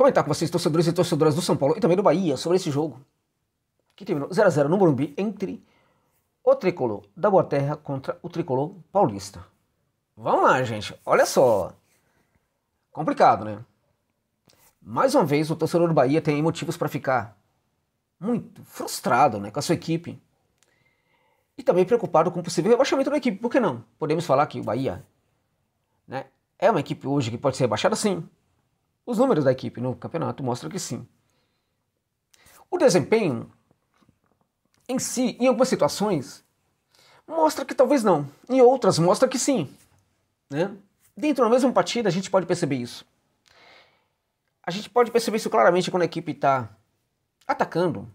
comentar com vocês, torcedores e torcedoras do São Paulo e também do Bahia, sobre esse jogo que terminou 0x0 no Morumbi entre o tricolor da Boa Terra contra o tricolor paulista. Vamos lá, gente. Olha só. Complicado, né? Mais uma vez, o torcedor do Bahia tem motivos para ficar muito frustrado né, com a sua equipe. E também preocupado com o possível rebaixamento da equipe. Por que não? Podemos falar que o Bahia né, é uma equipe hoje que pode ser rebaixada sim. Os números da equipe no campeonato mostram que sim. O desempenho em si, em algumas situações, mostra que talvez não, em outras mostra que sim. Né? Dentro da mesma partida a gente pode perceber isso. A gente pode perceber isso claramente quando a equipe está atacando.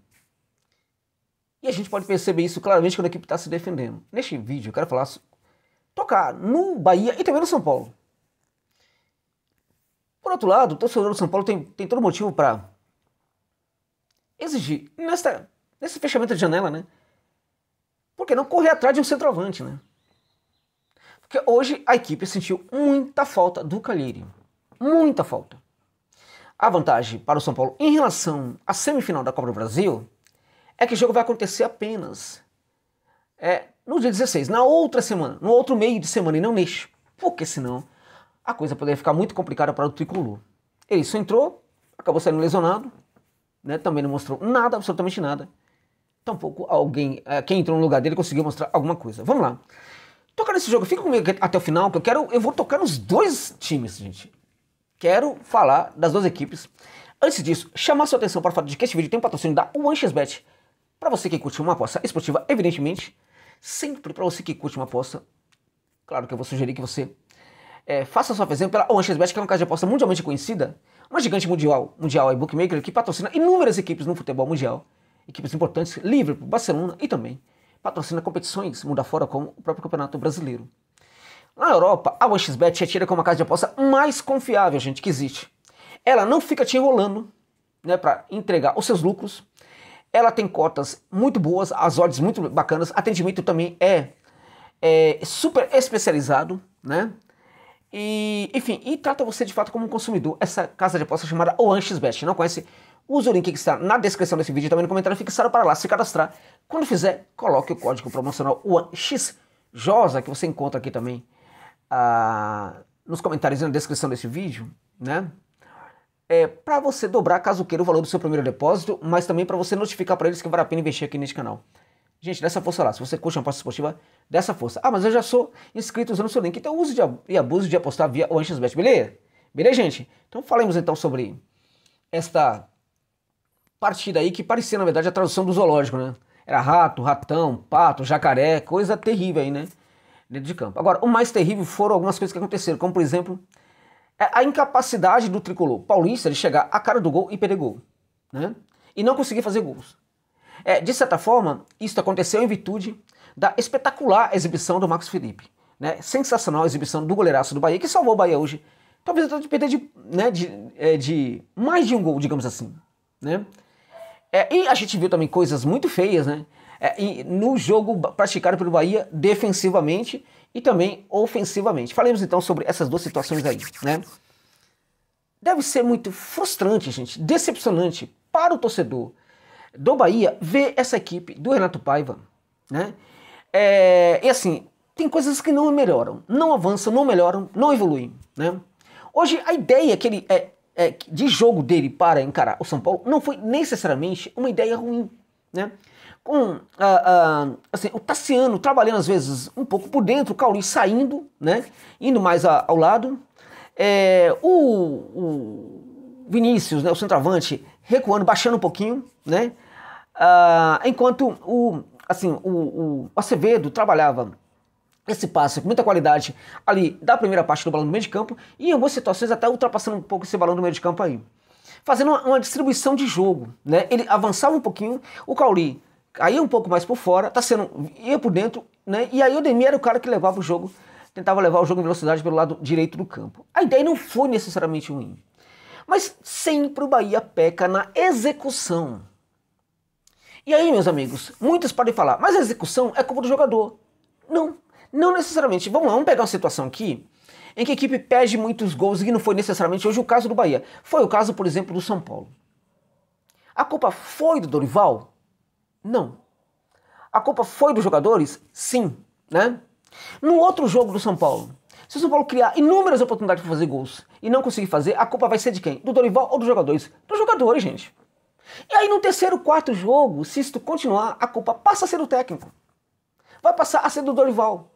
E a gente pode perceber isso claramente quando a equipe está se defendendo. Neste vídeo eu quero falar tocar no Bahia e também no São Paulo. Por outro lado, o torcedor do São Paulo tem, tem todo motivo para exigir, nesse fechamento de janela, né? Por que não correr atrás de um centroavante, né? Porque hoje a equipe sentiu muita falta do Calheiro. Muita falta. A vantagem para o São Paulo em relação à semifinal da Copa do Brasil é que o jogo vai acontecer apenas é, no dia 16, na outra semana, no outro meio de semana e não neste. Porque senão a coisa poderia ficar muito complicada para o tricolor. Ele só entrou, acabou saindo lesionado, né? também não mostrou nada, absolutamente nada. Tampouco alguém, eh, quem entrou no lugar dele conseguiu mostrar alguma coisa. Vamos lá. Tocar nesse jogo, fica comigo até o final, que eu quero. Eu vou tocar nos dois times, gente. Quero falar das duas equipes. Antes disso, chamar sua atenção para o fato de que este vídeo tem um patrocínio da OneXBet. Para você que curte uma aposta esportiva, evidentemente. Sempre para você que curte uma aposta, claro que eu vou sugerir que você é, faça sua fazenda pela OrangeBet, que é uma casa de aposta mundialmente conhecida, uma gigante mundial, mundial e é bookmaker que patrocina inúmeras equipes no futebol mundial, equipes importantes, Liverpool, Barcelona e também patrocina competições mundo afora como o próprio Campeonato Brasileiro. Na Europa, a OneXBet é tida como a casa de aposta mais confiável, gente, que existe. Ela não fica te enrolando né, para entregar os seus lucros. Ela tem cotas muito boas, as odds muito bacanas, atendimento também é, é super especializado, né? E, enfim, e trata você de fato como um consumidor. Essa casa de apostas é chamada Best Não conhece? Use o link que está na descrição desse vídeo e também no comentário fixado para lá se cadastrar. Quando fizer, coloque o código promocional OanxJosa, que você encontra aqui também ah, nos comentários e na descrição desse vídeo, né? É, para você dobrar, caso queira, o valor do seu primeiro depósito, mas também para você notificar para eles que vale a pena investir aqui neste canal. Gente, dessa força lá. Se você curte uma aposta esportiva, dessa força. Ah, mas eu já sou inscrito usando o seu link. Então use e abuse de apostar via OanchasBet, beleza? Beleza, gente? Então falemos então sobre esta partida aí que parecia, na verdade, a tradução do zoológico, né? Era rato, ratão, pato, jacaré, coisa terrível aí, né? Dentro de campo. Agora, o mais terrível foram algumas coisas que aconteceram, como por exemplo, é a incapacidade do tricolor paulista de chegar à cara do gol e perder gol, né? E não conseguir fazer gols. É, de certa forma, isso aconteceu em virtude da espetacular exibição do Marcos Felipe. Né? Sensacional a exibição do goleiraço do Bahia, que salvou o Bahia hoje. Talvez até de perder de, né, de, é, de mais de um gol, digamos assim. Né? É, e a gente viu também coisas muito feias, né? É, no jogo praticado pelo Bahia defensivamente e também ofensivamente. Falemos então sobre essas duas situações aí, né? Deve ser muito frustrante, gente, decepcionante para o torcedor do Bahia vê essa equipe do Renato Paiva, né? É, e assim, tem coisas que não melhoram, não avançam, não melhoram, não evoluem, né? Hoje, a ideia que ele, é, é, de jogo dele para encarar o São Paulo não foi necessariamente uma ideia ruim, né? Com ah, ah, assim, o Tassiano trabalhando às vezes um pouco por dentro, o Cauli saindo, né? Indo mais a, ao lado. É, o, o Vinícius, né, o centroavante, recuando, baixando um pouquinho, né? Ah, enquanto o, assim, o, o Acevedo trabalhava esse passe com muita qualidade ali da primeira parte do balão do meio de campo e em algumas situações até ultrapassando um pouco esse balão do meio de campo aí. Fazendo uma, uma distribuição de jogo, né? Ele avançava um pouquinho, o Cauli caía um pouco mais por fora, tá sendo, ia por dentro, né? E aí o Demir era o cara que levava o jogo, tentava levar o jogo em velocidade pelo lado direito do campo. A ideia não foi necessariamente ruim, mas sempre o Bahia peca na execução. E aí, meus amigos, muitos podem falar, mas a execução é culpa do jogador. Não, não necessariamente. Vamos lá, vamos pegar uma situação aqui em que a equipe perde muitos gols e não foi necessariamente hoje o caso do Bahia. Foi o caso, por exemplo, do São Paulo. A culpa foi do Dorival? Não. A culpa foi dos jogadores? Sim, né? No outro jogo do São Paulo, se o São Paulo criar inúmeras oportunidades para fazer gols e não conseguir fazer, a culpa vai ser de quem? Do Dorival ou dos jogadores? Dos jogadores, gente. E aí no terceiro, quarto jogo, se isso continuar, a culpa passa a ser do técnico. Vai passar a ser do Dorival.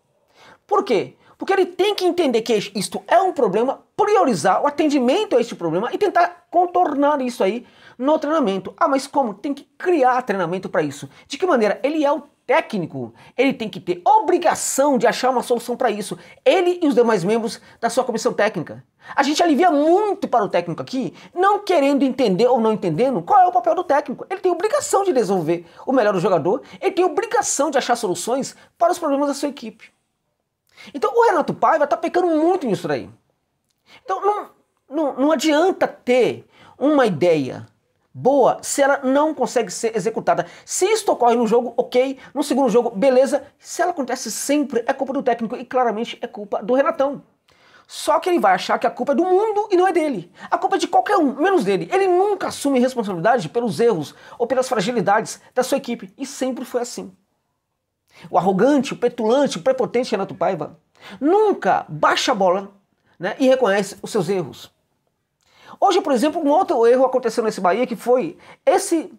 Por quê? Porque ele tem que entender que isto é um problema, priorizar o atendimento a este problema e tentar contornar isso aí no treinamento. Ah, mas como? Tem que criar treinamento para isso. De que maneira? Ele é o técnico, ele tem que ter obrigação de achar uma solução para isso, ele e os demais membros da sua comissão técnica. A gente alivia muito para o técnico aqui, não querendo entender ou não entendendo qual é o papel do técnico. Ele tem obrigação de desenvolver o melhor do jogador, ele tem obrigação de achar soluções para os problemas da sua equipe. Então o Renato Paiva está pecando muito nisso daí. Então não, não, não adianta ter uma ideia boa se ela não consegue ser executada. Se isto ocorre no jogo, ok. No segundo jogo, beleza. Se ela acontece sempre, é culpa do técnico e claramente é culpa do Renatão. Só que ele vai achar que a culpa é do mundo e não é dele. A culpa é de qualquer um, menos dele. Ele nunca assume responsabilidade pelos erros ou pelas fragilidades da sua equipe. E sempre foi assim. O arrogante, o petulante, o prepotente Renato Paiva nunca baixa a bola né, e reconhece os seus erros. Hoje, por exemplo, um outro erro aconteceu nesse Bahia que foi esse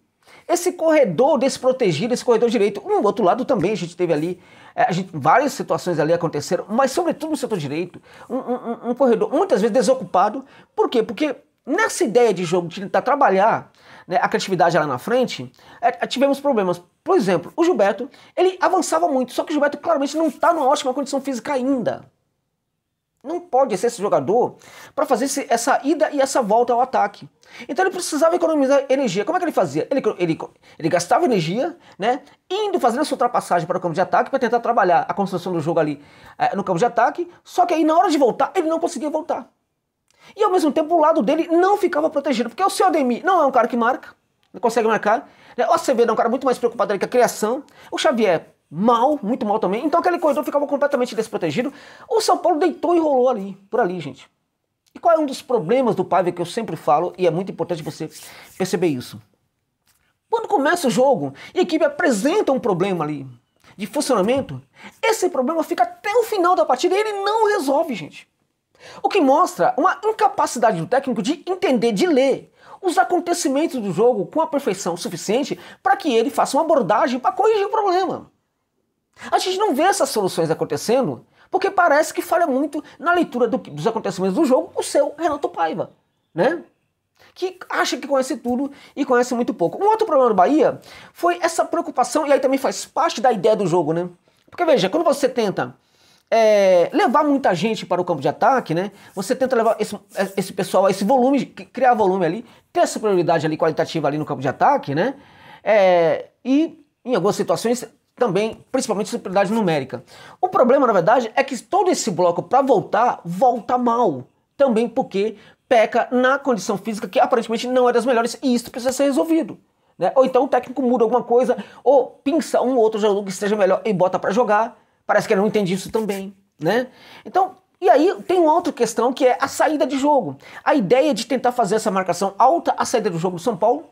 esse corredor desprotegido, esse corredor direito. Um outro lado também a gente teve ali, é, a gente, várias situações ali aconteceram, mas sobretudo no setor direito, um, um, um corredor muitas vezes desocupado. Por quê? Porque nessa ideia de jogo de tentar trabalhar né, a criatividade lá na frente, é, é tivemos problemas. Por exemplo, o Gilberto, ele avançava muito, só que o Gilberto claramente não está numa ótima condição física ainda. Não pode ser esse jogador para fazer esse, essa ida e essa volta ao ataque. Então ele precisava economizar energia. Como é que ele fazia? Ele, ele, ele gastava energia, né? Indo fazendo essa ultrapassagem para o campo de ataque para tentar trabalhar a construção do jogo ali é, no campo de ataque. Só que aí na hora de voltar, ele não conseguia voltar. E ao mesmo tempo o lado dele não ficava protegido. Porque o seu Ademir não é um cara que marca, não consegue marcar. Né? O Acevedo é um cara muito mais preocupado ali com a criação. O Xavier mal, muito mal também. Então aquele corredor ficava completamente desprotegido. O São Paulo deitou e rolou ali, por ali, gente. E qual é um dos problemas do Paiva que eu sempre falo e é muito importante você perceber isso? Quando começa o jogo e a equipe apresenta um problema ali de funcionamento, esse problema fica até o final da partida e ele não resolve, gente. O que mostra uma incapacidade do técnico de entender, de ler os acontecimentos do jogo com a perfeição suficiente para que ele faça uma abordagem para corrigir o problema. A gente não vê essas soluções acontecendo porque parece que falha muito na leitura do, dos acontecimentos do jogo o seu Renato Paiva, né? Que acha que conhece tudo e conhece muito pouco. Um outro problema do Bahia foi essa preocupação, e aí também faz parte da ideia do jogo, né? Porque veja, quando você tenta é, levar muita gente para o campo de ataque, né? Você tenta levar esse, é, esse pessoal, esse volume, criar volume ali, ter superioridade ali qualitativa ali no campo de ataque, né? É, e em algumas situações também, principalmente superioridade numérica. O problema, na verdade, é que todo esse bloco para voltar, volta mal. Também porque peca na condição física que aparentemente não é das melhores e isso precisa ser resolvido. Né? Ou então o técnico muda alguma coisa, ou pinça um outro jogador que esteja melhor e bota para jogar. Parece que ele não entende isso também. Né? Então, e aí tem uma outra questão que é a saída de jogo. A ideia de tentar fazer essa marcação alta a saída do jogo do São Paulo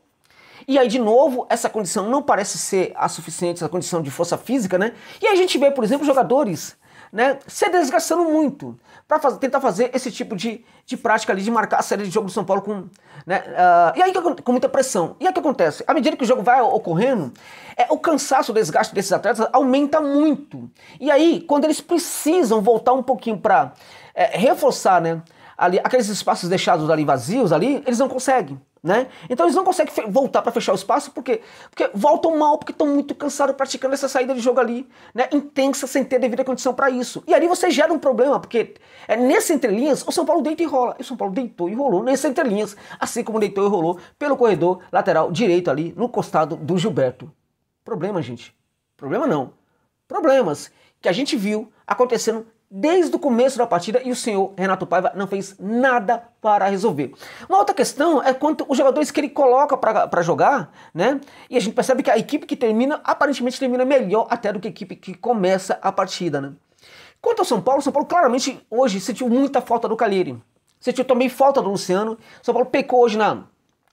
e aí, de novo, essa condição não parece ser a suficiente, a condição de força física, né? E aí a gente vê, por exemplo, jogadores né, se desgastando muito para faz, tentar fazer esse tipo de, de prática ali de marcar a série de jogo do São Paulo com, né, uh, e aí com muita pressão. E aí o que acontece? À medida que o jogo vai ocorrendo, é, o cansaço, o desgaste desses atletas aumenta muito. E aí, quando eles precisam voltar um pouquinho para é, reforçar, né, ali aqueles espaços deixados ali vazios ali, eles não conseguem. Né? Então eles não conseguem voltar para fechar o espaço porque, porque voltam mal, porque estão muito cansados praticando essa saída de jogo ali, né? intensa, sem ter devida condição para isso. E ali você gera um problema, porque é nesse entrelinhas o São Paulo deita e rola. E o São Paulo deitou e rolou nesse entrelinhas, assim como deitou e rolou pelo corredor lateral direito ali, no costado do Gilberto. Problema, gente. Problema não. Problemas que a gente viu acontecendo desde o começo da partida e o senhor Renato Paiva não fez nada para resolver. Uma outra questão é quanto os jogadores que ele coloca para jogar, né? E a gente percebe que a equipe que termina, aparentemente termina melhor até do que a equipe que começa a partida, né? Quanto ao São Paulo, São Paulo claramente hoje sentiu muita falta do Calheiro. Sentiu também falta do Luciano. São Paulo pecou hoje na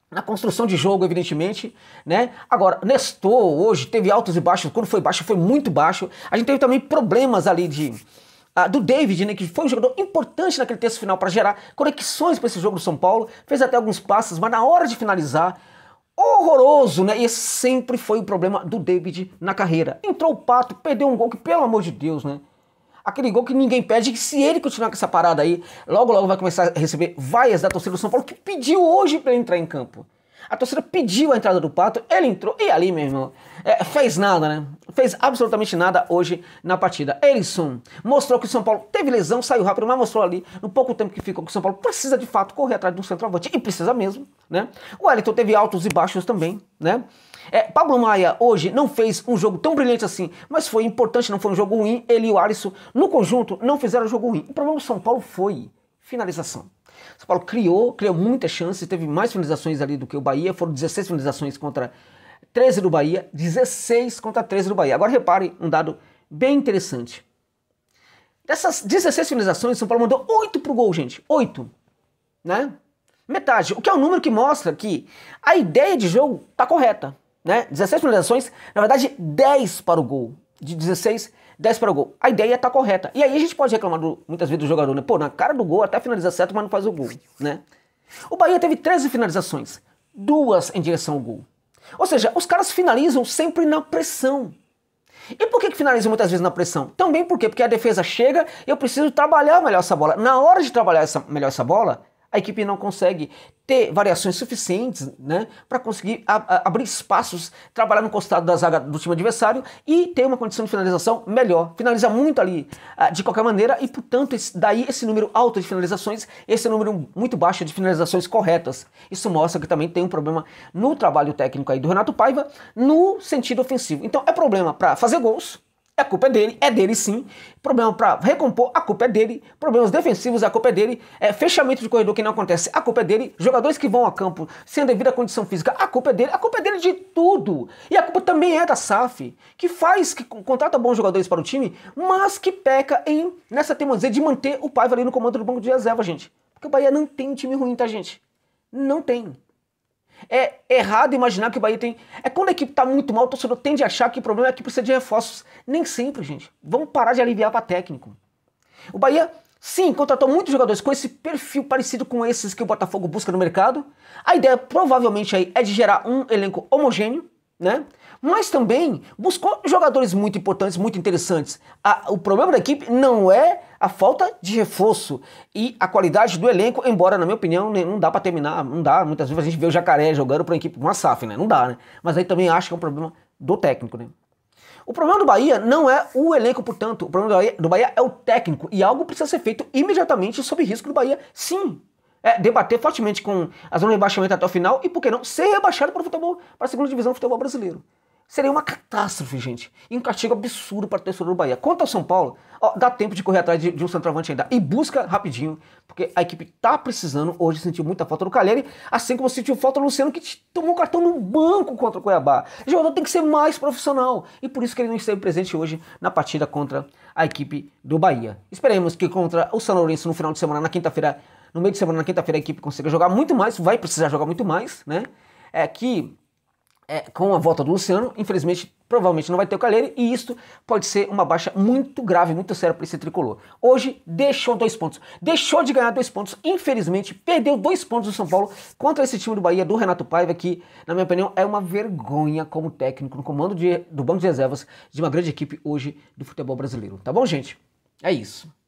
na construção de jogo, evidentemente, né? Agora, Nestor hoje teve altos e baixos, quando foi baixo foi muito baixo. A gente teve também problemas ali de ah, do David, né, que foi um jogador importante naquele terço final para gerar conexões para esse jogo do São Paulo, fez até alguns passes, mas na hora de finalizar, horroroso, né? E esse sempre foi o problema do David na carreira. Entrou o Pato, perdeu um gol que, pelo amor de Deus, né? Aquele gol que ninguém pede, que se ele continuar com essa parada aí, logo logo vai começar a receber vaias da torcida do São Paulo, que pediu hoje para entrar em campo. A torcida pediu a entrada do Pato, ele entrou e ali, meu irmão, é, fez nada, né? Fez absolutamente nada hoje na partida. Elisson mostrou que o São Paulo teve lesão, saiu rápido, mas mostrou ali, no pouco tempo que ficou, que o São Paulo precisa de fato correr atrás de um centroavante, e precisa mesmo, né? O Wellington teve altos e baixos também, né? É, Pablo Maia hoje não fez um jogo tão brilhante assim, mas foi importante, não foi um jogo ruim. Ele e o Alisson, no conjunto, não fizeram um jogo ruim. O problema do São Paulo foi finalização. São Paulo criou, criou muitas chances, teve mais finalizações ali do que o Bahia, foram 16 finalizações contra 13 do Bahia, 16 contra 13 do Bahia. Agora repare um dado bem interessante. Dessas 16 finalizações, São Paulo mandou 8 pro gol, gente. 8. Né? Metade. O que é um número que mostra que a ideia de jogo tá correta. Né? 16 finalizações, na verdade 10 para o gol. De 16 desce para o gol. A ideia está correta. E aí a gente pode reclamar do, muitas vezes do jogador, né? Pô, na cara do gol até finaliza certo, mas não faz o gol, né? O Bahia teve 13 finalizações, duas em direção ao gol. Ou seja, os caras finalizam sempre na pressão. E por que, que finalizam muitas vezes na pressão? Também por quê? Porque a defesa chega e eu preciso trabalhar melhor essa bola. Na hora de trabalhar essa, melhor essa bola, a equipe não consegue ter variações suficientes né, para conseguir a, a, abrir espaços, trabalhar no costado da zaga do time adversário e ter uma condição de finalização melhor. Finaliza muito ali uh, de qualquer maneira e, portanto, esse, daí esse número alto de finalizações, esse número muito baixo de finalizações corretas. Isso mostra que também tem um problema no trabalho técnico aí do Renato Paiva no sentido ofensivo. Então é problema para fazer gols, a culpa é dele, é dele sim. Problema para recompor, a culpa é dele. Problemas defensivos, a culpa é dele. É, fechamento de corredor que não acontece, a culpa é dele. Jogadores que vão a campo sem a devida condição física, a culpa é dele. A culpa é dele de tudo. E a culpa também é da SAF, que faz, que contrata bons jogadores para o time, mas que peca em nessa teimosia de manter o Paiva ali no comando do banco de reserva, gente. Porque o Bahia não tem time ruim, tá, gente? Não tem. É errado imaginar que o Bahia tem. É quando a equipe está muito mal, o torcedor tende a achar que o problema é que precisa de reforços. Nem sempre, gente. Vamos parar de aliviar para técnico. O Bahia, sim, contratou muitos jogadores com esse perfil parecido com esses que o Botafogo busca no mercado. A ideia provavelmente aí é de gerar um elenco homogêneo, né? Mas também buscou jogadores muito importantes, muito interessantes. A, o problema da equipe não é a falta de reforço e a qualidade do elenco, embora, na minha opinião, né, não dá para terminar, não dá. Muitas vezes a gente vê o Jacaré jogando para uma equipe com a SAF, né? Não dá, né? Mas aí também acho que é um problema do técnico, né? O problema do Bahia não é o elenco, portanto. O problema do Bahia, do Bahia é o técnico. E algo precisa ser feito imediatamente sob risco do Bahia, sim. É debater fortemente com a zona de rebaixamento até o final e, por que não, ser rebaixado para o futebol, para a segunda divisão do futebol brasileiro. Seria uma catástrofe, gente. E um castigo absurdo para o torcedor do Bahia. Quanto ao São Paulo, ó, dá tempo de correr atrás de, de, um centroavante ainda. E busca rapidinho, porque a equipe tá precisando. Hoje sentiu muita falta do Calheri, assim como sentiu falta do Luciano, que tomou cartão no banco contra o Cuiabá. O jogador tem que ser mais profissional. E por isso que ele não esteve presente hoje na partida contra a equipe do Bahia. Esperemos que contra o São Lourenço no final de semana, na quinta-feira, no meio de semana, na quinta-feira, a equipe consiga jogar muito mais. Vai precisar jogar muito mais, né? É que é, com a volta do Luciano, infelizmente, provavelmente não vai ter o Calheiro e isto pode ser uma baixa muito grave, muito séria para esse tricolor. Hoje deixou dois pontos, deixou de ganhar dois pontos, infelizmente, perdeu dois pontos do São Paulo contra esse time do Bahia, do Renato Paiva, que, na minha opinião, é uma vergonha como técnico no comando de, do banco de reservas de uma grande equipe hoje do futebol brasileiro. Tá bom, gente? É isso.